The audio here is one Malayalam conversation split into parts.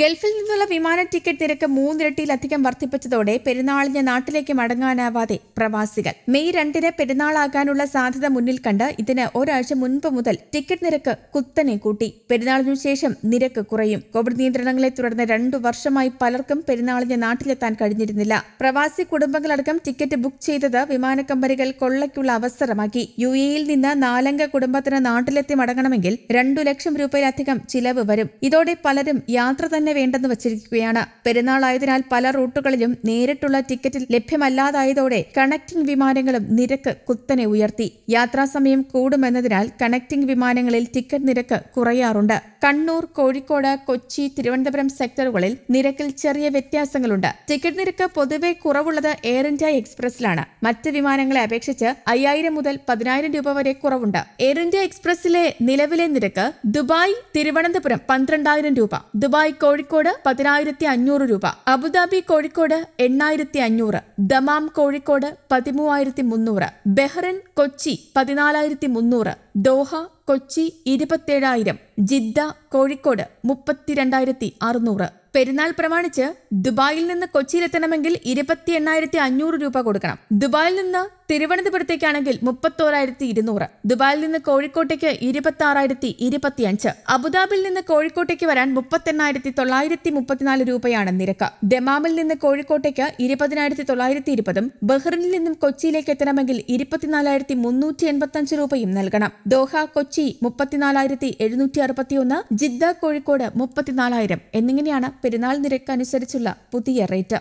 ഗൾഫിൽ നിന്നുള്ള വിമാന ടിക്കറ്റ് നിരക്ക് മൂന്നിരട്ടിയിലധികം വർദ്ധിപ്പിച്ചതോടെ പെരുന്നാളിന് നാട്ടിലേക്ക് മടങ്ങാനാവാതെ പ്രവാസികൾ മെയ് രണ്ടിന് പെരുന്നാളാകാനുള്ള സാധ്യത മുന്നിൽ കണ്ട് ഇതിന് ഒരാഴ്ച മുൻപ് മുതൽ ടിക്കറ്റ് നിരക്ക് കുത്തനെ കൂട്ടി പെരുന്നാളിനുശേഷം ശേഷം നിരക്ക് കുറയും കോവിഡ് നിയന്ത്രണങ്ങളെ തുടർന്ന് രണ്ടു വർഷമായി പലർക്കും പെരുന്നാളിന് നാട്ടിലെത്താൻ കഴിഞ്ഞിരുന്നില്ല പ്രവാസി കുടുംബങ്ങളടക്കം ടിക്കറ്റ് ബുക്ക് ചെയ്തത് വിമാന കമ്പനികൾ കൊള്ളയ്ക്കുള്ള അവസരമാക്കി യു എയിൽ നിന്ന് നാലംഗ കുടുംബത്തിന് നാട്ടിലെത്തി മടങ്ങണമെങ്കിൽ രണ്ടു ലക്ഷം രൂപയിലധികം ചിലവ് വരും ഇതോടെ പലരും യാത്ര തന്നെ വേണ്ടെന്ന് വച്ചിരിക്കുകയാണ് പെരുന്നാളായതിനാൽ പല റൂട്ടുകളിലും നേരിട്ടുള്ള ടിക്കറ്റ് ലഭ്യമല്ലാതായതോടെ കണക്ടിംഗ് വിമാനങ്ങളും നിരക്ക് കുത്തനെ ഉയർത്തി യാത്രാസമയം കൂടുമെന്നതിനാൽ കണക്ടിംഗ് വിമാനങ്ങളിൽ ടിക്കറ്റ് നിരക്ക് കുറയാറുണ്ട് കണ്ണൂർ കോഴിക്കോട് കൊച്ചി തിരുവനന്തപുരം സെക്ടറുകളിൽ നിരക്കിൽ ചെറിയ വ്യത്യാസങ്ങളുണ്ട് ടിക്കറ്റ് നിരക്ക് പൊതുവെ കുറവുള്ളത് എയർ ഇന്ത്യ എക്സ്പ്രസിലാണ് മറ്റ് വിമാനങ്ങളെ അപേക്ഷിച്ച് അയ്യായിരം മുതൽ പതിനായിരം രൂപ വരെ കുറവുണ്ട് എയർ ഇന്ത്യ എക്സ്പ്രസിലെ നിലവിലെ നിരക്ക് ദുബായ് തിരുവനന്തപുരം പന്ത്രണ്ടായിരം രൂപ ദുബായ് കോഴിക്കോട് പതിനായിരത്തി അഞ്ഞൂറ് രൂപ അബുദാബി കോഴിക്കോട് എണ്ണായിരത്തി അഞ്ഞൂറ് ദമാം കോഴിക്കോട് പതിമൂവായിരത്തി മുന്നൂറ് ബെഹ്റിൻ കൊച്ചി പതിനാലായിരത്തി മുന്നൂറ് ദോഹ കൊച്ചി ഇരുപത്തേഴായിരം ജിദ്ദ കോഴിക്കോട് മുപ്പത്തിരണ്ടായിരത്തി അറുന്നൂറ് പെരുന്നാൾ പ്രമാണിച്ച് ദുബായിൽ നിന്ന് കൊച്ചിയിലെത്തണമെങ്കിൽ ഇരുപത്തി എണ്ണായിരത്തി അഞ്ഞൂറ് രൂപ കൊടുക്കണം ദുബായിൽ നിന്ന് തിരുവനന്തപുരത്തേക്കാണെങ്കിൽ മുപ്പത്തോരായിരത്തി ഇരുന്നൂറ് ദുബായിൽ നിന്ന് കോഴിക്കോട്ടേക്ക് ഇരുപത്തി ആറായിരത്തി ഇരുപത്തി അഞ്ച് അബുദാബിയിൽ നിന്ന് കോഴിക്കോട്ടേക്ക് വരാൻ മുപ്പത്തെണ്ണായിരത്തി തൊള്ളായിരത്തി മുപ്പത്തിനാല് രൂപയാണ് നിരക്ക് ദമാമിൽ നിന്ന് കോഴിക്കോട്ടേക്ക് ഇരുപതിനായിരത്തി തൊള്ളായിരത്തി ഇരുപതും ബഹ്റിനിൽ നിന്നും കൊച്ചിയിലേക്ക് എത്തണമെങ്കിൽ ഇരുപത്തിനാലായിരത്തി മുന്നൂറ്റി എൺപത്തി അഞ്ച് രൂപയും നൽകണം ദോഹ കൊച്ചി മുപ്പത്തിനാലായിരത്തി എഴുന്നൂറ്റി അറുപത്തി ഒന്ന് ജിദ്ദ കോഴിക്കോട് മുപ്പത്തിനാലായിരം എന്നിങ്ങനെയാണ് പെരുന്നാൾ നിരക്ക് അനുസരിച്ചുള്ള പുതിയ rate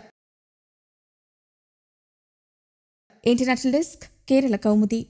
international desk Kerala Kaumudi